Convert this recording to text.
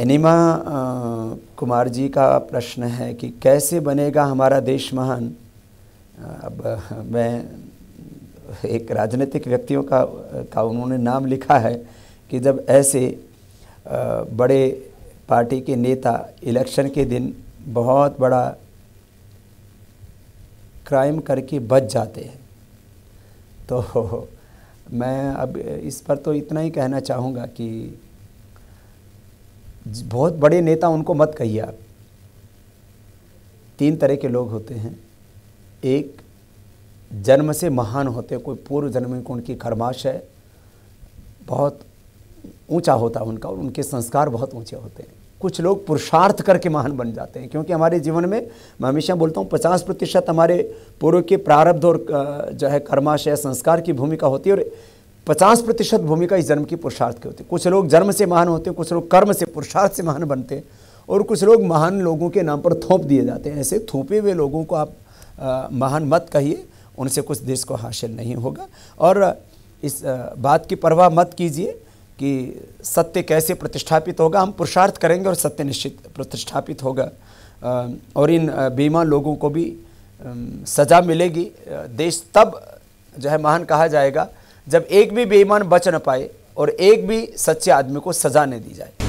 enema Kumar जी का प्रश्न है कि कैसे बनेगा हमारा देश महान अब मैं एक राजनीतिक व्यक्तियों का का उन्होंने नाम लिखा है कि जब ऐसे बड़े पार्टी के नेता इलेक्शन के दिन बहुत बड़ा क्राइम करके बच जाते हैं तो मैं अब इस पर तो इतना ही कहना चाहूँगा कि बहुत बड़े नेता उनको मत कहिए आप तीन तरह के लोग होते हैं एक जन्म से महान होते कोई पूर्व जन्म में उनकी खरमाश है बहुत ऊंचा होता उनका और उनके संस्कार बहुत ऊंचे होते हैं कुछ लोग पुरुषार्थ करके महान बन जाते हैं क्योंकि हमारे जीवन में मैं हमेशा बोलता हूँ पचास प्रतिशत हमारे पूर्व के प्रारब्ध और जो है कर्माशय संस्कार की भूमिका होती है और पचास प्रतिशत भूमिका इस जन्म की पुरुषार्थ की होती है कुछ लोग जन्म से महान होते हैं कुछ लोग कर्म से पुरुषार्थ से महान बनते हैं और कुछ लोग महान लोगों के नाम पर थोप दिए जाते हैं ऐसे थोपे हुए लोगों को आप आ, महान मत कहिए उनसे कुछ देश को हासिल नहीं होगा और इस आ, बात की परवाह मत कीजिए कि सत्य कैसे प्रतिष्ठापित होगा हम पुरुषार्थ करेंगे और सत्य निश्चित प्रतिष्ठापित होगा आ, और इन बीमा लोगों को भी सज़ा मिलेगी देश तब जो है महान कहा जाएगा जब एक भी बेईमान बच न पाए और एक भी सच्चे आदमी को सजा न दी जाए